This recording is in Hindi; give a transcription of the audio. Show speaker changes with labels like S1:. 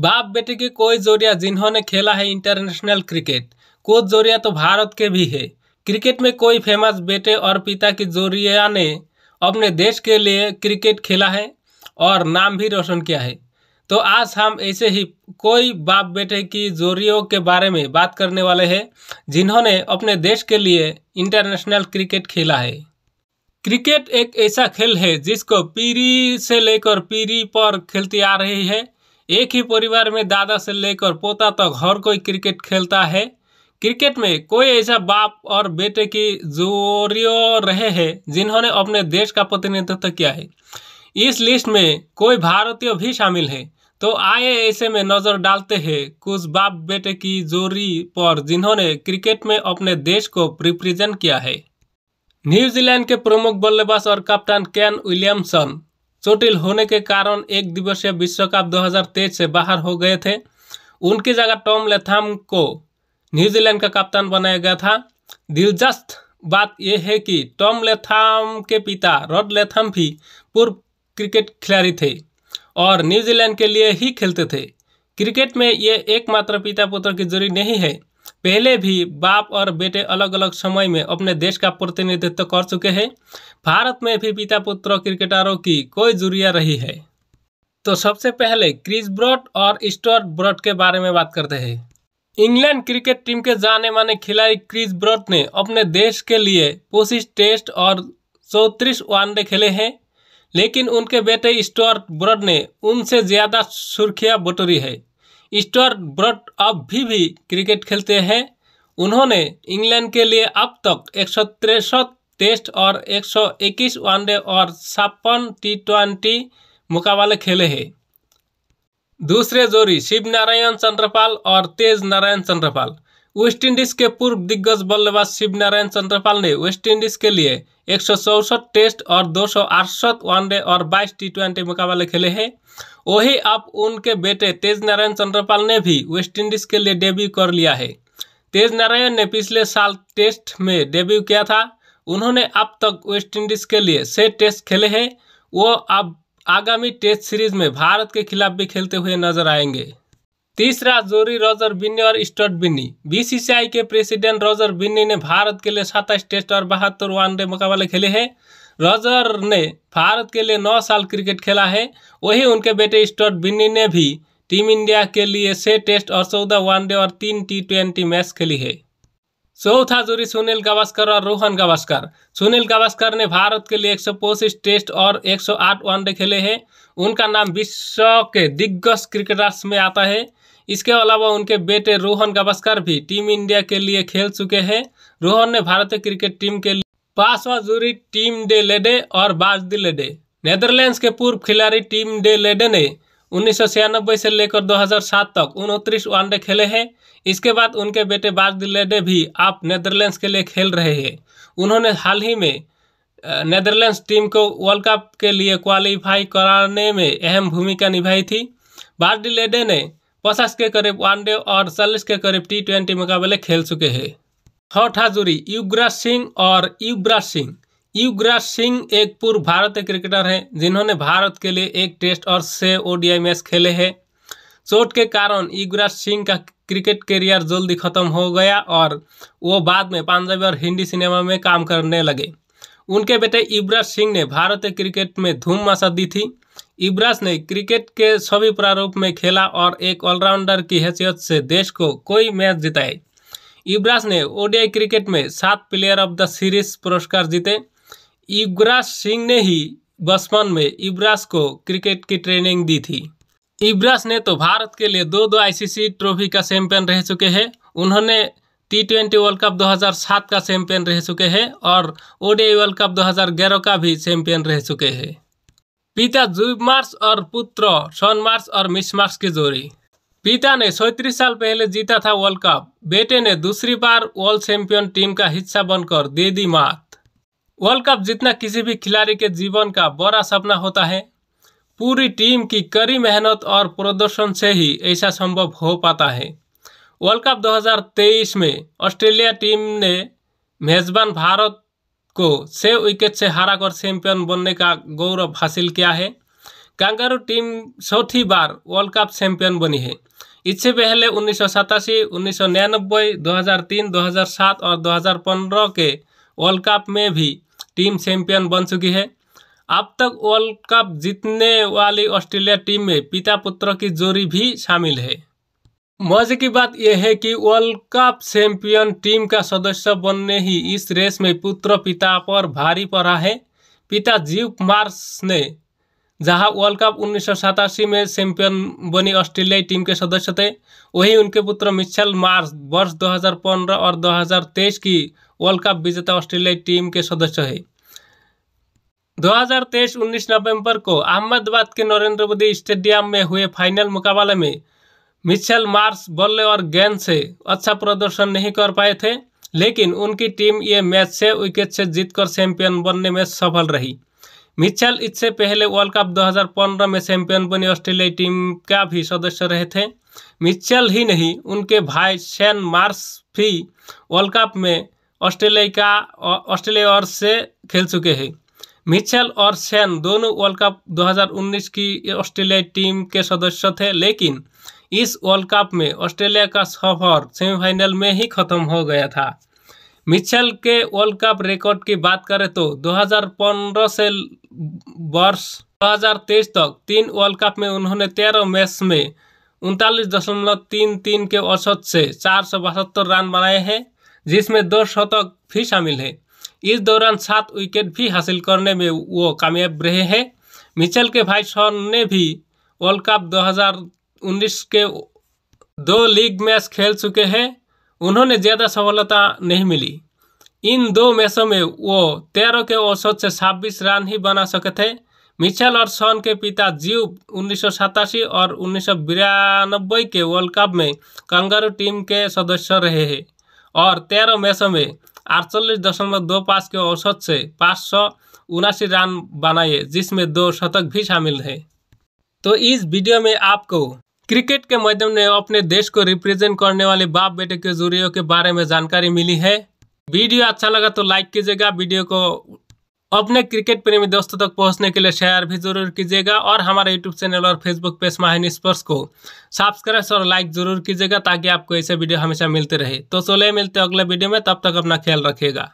S1: बाप बेटे के कोई जोरिया जिन्होंने खेला है इंटरनेशनल क्रिकेट कोच जोरिया तो भारत के भी है क्रिकेट में कोई फेमस बेटे और पिता की जोरिया ने अपने देश के लिए क्रिकेट खेला है और नाम भी रोशन किया है तो आज हम ऐसे ही कोई बाप बेटे की जोरियों के बारे में बात करने वाले हैं जिन्होंने अपने देश के लिए इंटरनेशनल क्रिकेट खेला है क्रिकेट एक ऐसा खेल है जिसको पीढ़ी से लेकर पीढ़ी पर खेलती आ रही है एक ही परिवार में दादा से लेकर पोता तक तो हर कोई क्रिकेट खेलता है क्रिकेट में कोई ऐसा बाप और बेटे की जोरियो रहे हैं जिन्होंने अपने देश का प्रतिनिधित्व किया है इस लिस्ट में कोई भारतीय भी शामिल है तो आए ऐसे में नज़र डालते हैं कुछ बाप बेटे की जोरी पर जिन्होंने क्रिकेट में अपने देश को रिप्रेजेंट किया है न्यूजीलैंड के प्रमुख बल्लेबाज और कप्तान कैन विलियमसन चोटिल होने के कारण एक दिवसीय विश्व कप 2023 से बाहर हो गए थे उनकी जगह टॉम लेथाम को न्यूजीलैंड का कप्तान बनाया गया था दिलचस्प बात यह है कि टॉम लेथाम के पिता रॉड लेथम भी पूर्व क्रिकेट खिलाड़ी थे और न्यूजीलैंड के लिए ही खेलते थे क्रिकेट में ये एकमात्र पिता पुत्र की जोड़ी नहीं है पहले भी बाप और बेटे अलग अलग समय में अपने देश का प्रतिनिधित्व कर चुके हैं भारत में भी पिता पुत्र क्रिकेटरों की कोई जुरिया रही है तो सबसे पहले क्रिस ब्रॉड और स्टोर्ट ब्रॉड के बारे में बात करते हैं इंग्लैंड क्रिकेट टीम के जाने माने खिलाड़ी क्रिस ब्रॉड ने अपने देश के लिए पच्चीस टेस्ट और चौंतीस वनडे खेले हैं लेकिन उनके बेटे स्टोर्ट ब्रॉड ने उनसे ज़्यादा सुर्खियां बटोरी है स्टुअर्ट ब्रट अब भी भी क्रिकेट खेलते हैं उन्होंने इंग्लैंड के लिए अब तक एक टेस्ट और 121 वनडे और छप्पन टी ट्वेंटी मुकाबले खेले हैं दूसरे जोड़ी शिव नारायण चंद्रपाल और तेज नारायण चंद्रपाल वेस्टइंडीज के पूर्व दिग्गज बल्लेबाज शिव नारायण चंद्रपाल ने वेस्टइंडीज के लिए एक टेस्ट और दो सौ वनडे और 22 टी ट्वेंटी मुकाबले खेले हैं वही आप उनके बेटे तेज नारायण चंद्रपाल ने भी वेस्टइंडीज के लिए डेब्यू कर लिया है तेज नारायण ने पिछले साल टेस्ट में डेब्यू किया था उन्होंने अब तक वेस्टइंडीज के लिए छह टेस्ट खेले हैं वो अब आगामी टेस्ट सीरीज में भारत के खिलाफ भी खेलते हुए नजर आएंगे तीसरा जोरी रॉजर बिन्नी और स्टड बिन्नी बीसीसीआई के प्रेसिडेंट रॉजर बिन्नी ने भारत के लिए सत्ताईस टेस्ट और बहत्तर वनडे मुकाबले खेले हैं रॉजर ने भारत के लिए नौ साल क्रिकेट खेला है वही उनके बेटे स्टड बिन्नी ने भी टीम इंडिया के लिए छह टेस्ट और चौदह वनडे और तीन टी ट्वेंटी मैच खेली है चौथा जोड़ी सुनील गावस्कर और रोहन गावस्कर सुनील गावस्कर ने भारत के लिए एक टेस्ट और 108 वनडे खेले हैं उनका नाम विश्व के दिग्गज क्रिकेटर्स में आता है इसके अलावा उनके बेटे रोहन गावस्कर भी टीम इंडिया के लिए खेल चुके हैं रोहन ने भारतीय क्रिकेट टीम के लिए पांचवा जूरी टीम डे लेडे और दी लेडे नेदरलैंड्स के पूर्व खिलाड़ी टीम डे लेडे ने उन्नीस से लेकर 2007 तक उनतीस वनडे खेले हैं इसके बाद उनके बेटे लेडे भी आप नेदरलैंड्स के लिए खेल रहे हैं उन्होंने हाल ही में नेदरलैंड्स टीम को वर्ल्ड कप के लिए क्वालिफाई कराने में अहम भूमिका निभाई थी लेडे ने पचास के करीब वनडे और चालीस के करीब टी ट्वेंटी मुकाबले खेल चुके हैं हौठा हाजुरी युवराज सिंह और युवराज सिंह युवराज सिंह एक पूर्व भारतीय क्रिकेटर हैं जिन्होंने भारत के लिए एक टेस्ट और छः ओडीआई मैच खेले हैं चोट के कारण युवराज सिंह का क्रिकेट करियर जल्दी खत्म हो गया और वो बाद में पंजाबी और हिंदी सिनेमा में काम करने लगे उनके बेटे युवराज सिंह ने भारतीय क्रिकेट में धूम मचा दी थी इब्रास ने क्रिकेट के सभी प्रारूप में खेला और एक ऑलराउंडर की हैसियत से देश को कोई मैच जिताए इब्रास ने ओडीआई क्रिकेट में सात प्लेयर ऑफ द सीरीज पुरस्कार जीते युवराज सिंह ने ही बचपन में इब्रास को क्रिकेट की ट्रेनिंग दी थी इब्रास ने तो भारत के लिए दो दो आईसीसी ट्रॉफी का चैंपियन रह चुके हैं उन्होंने टी ट्वेंटी वर्ल्ड कप 2007 का चैंपियन रह चुके हैं और ओडीआई वर्ल्ड कप 2011 का भी चैंपियन रह चुके हैं पिता जुब मार्स और पुत्र सन मार्स और मिस मार्स की जोड़ी पिता ने सैंतीस साल पहले जीता था वर्ल्ड कप बेटे ने दूसरी बार वर्ल्ड चैंपियन टीम का हिस्सा बनकर दे दी मात वर्ल्ड कप जीतना किसी भी खिलाड़ी के जीवन का बड़ा सपना होता है पूरी टीम की कड़ी मेहनत और प्रदर्शन से ही ऐसा संभव हो पाता है वर्ल्ड कप 2023 में ऑस्ट्रेलिया टीम ने मेज़बान भारत को छः विकेट से हरा कर चैंपियन बनने का गौरव हासिल किया है कांगारू टीम चौथी बार वर्ल्ड कप चैंपियन बनी है इससे पहले उन्नीस सौ सतासी उन्नीस सौ निन्यानबे दो हज़ार तीन दो हज़ार सात और दो हज़ार पंद्रह के वर्ल्ड कप में भी टीम चैंपियन बन चुकी है अब तक वर्ल्ड कप जीतने वाली ऑस्ट्रेलिया टीम में पिता पुत्र की जोड़ी भी शामिल है मजे की बात यह है कि वर्ल्ड कप चैंपियन टीम का सदस्य बनने ही इस रेस में पुत्र पिता पर भारी पड़ा है पिता जीव मार्स ने जहां वर्ल्ड कप उन्नीस में चैंपियन बनी ऑस्ट्रेलियाई टीम के सदस्य थे वहीं उनके पुत्र मिशेल मार्स वर्ष 2015 और 2023 की वर्ल्ड कप विजेता ऑस्ट्रेलियाई टीम के सदस्य है 2023 19 नवंबर को अहमदाबाद के नरेंद्र मोदी स्टेडियम में हुए फाइनल मुकाबले में मिशेल मार्स बल्ले और गेंद से अच्छा प्रदर्शन नहीं कर पाए थे लेकिन उनकी टीम ये मैच से विकेट से जीतकर चैंपियन बनने में सफल रही मिचेल इससे पहले वर्ल्ड कप 2015 में चैंपियन बनी ऑस्ट्रेलियाई टीम का भी सदस्य रहे थे मिचेल ही नहीं उनके भाई शेन मार्स भी वर्ल्ड कप में ऑस्ट्रेलिया का ऑस्ट्रेलिया और से खेल चुके हैं मिचेल और शेन दोनों वर्ल्ड कप 2019 की ऑस्ट्रेलियाई टीम के सदस्य थे लेकिन इस वर्ल्ड कप में ऑस्ट्रेलिया का सफर सेमीफाइनल में ही खत्म हो गया था मिचेल के वर्ल्ड कप रिकॉर्ड की बात करें तो 2015 से वर्ष 2023 तक तीन वर्ल्ड कप में उन्होंने तेरह मैच में उनतालीस दशमलव तीन तीन के औसत से चार सौ बहत्तर रन बनाए हैं जिसमें दो शतक भी शामिल है इस दौरान सात विकेट भी हासिल करने में वो कामयाब रहे हैं मिचेल के भाई शॉन ने भी वर्ल्ड कप उन्नीस के दो लीग मैच खेल चुके हैं उन्होंने ज़्यादा सफलता नहीं मिली इन दो मैचों में वो तेरह के औसत से छब्बीस रन ही बना सके थे मिचेल और सोन के पिता जीव उन्नीस और उन्नीस के वर्ल्ड कप में कंगारू टीम के सदस्य रहे हैं और तेरह मैचों में अड़चालीस दशमलव दो पाँच के औसत से पाँच सौ उनासी रन बनाए जिसमें दो शतक भी शामिल हैं तो इस वीडियो में आपको क्रिकेट के माध्यम ने अपने देश को रिप्रेजेंट करने वाले बाप बेटे के जूरियों के बारे में जानकारी मिली है वीडियो अच्छा लगा तो लाइक कीजिएगा वीडियो को अपने क्रिकेट प्रेमी दोस्तों तक पहुंचने के लिए शेयर भी जरूर कीजिएगा और हमारे यूट्यूब चैनल और फेसबुक पेज माहिन स्पर्श को सब्सक्राइब और लाइक जरूर कीजिएगा ताकि आपको ऐसे वीडियो हमेशा मिलते रहे तो सोलह मिलते अगले वीडियो में तब तक अपना ख्याल रखिएगा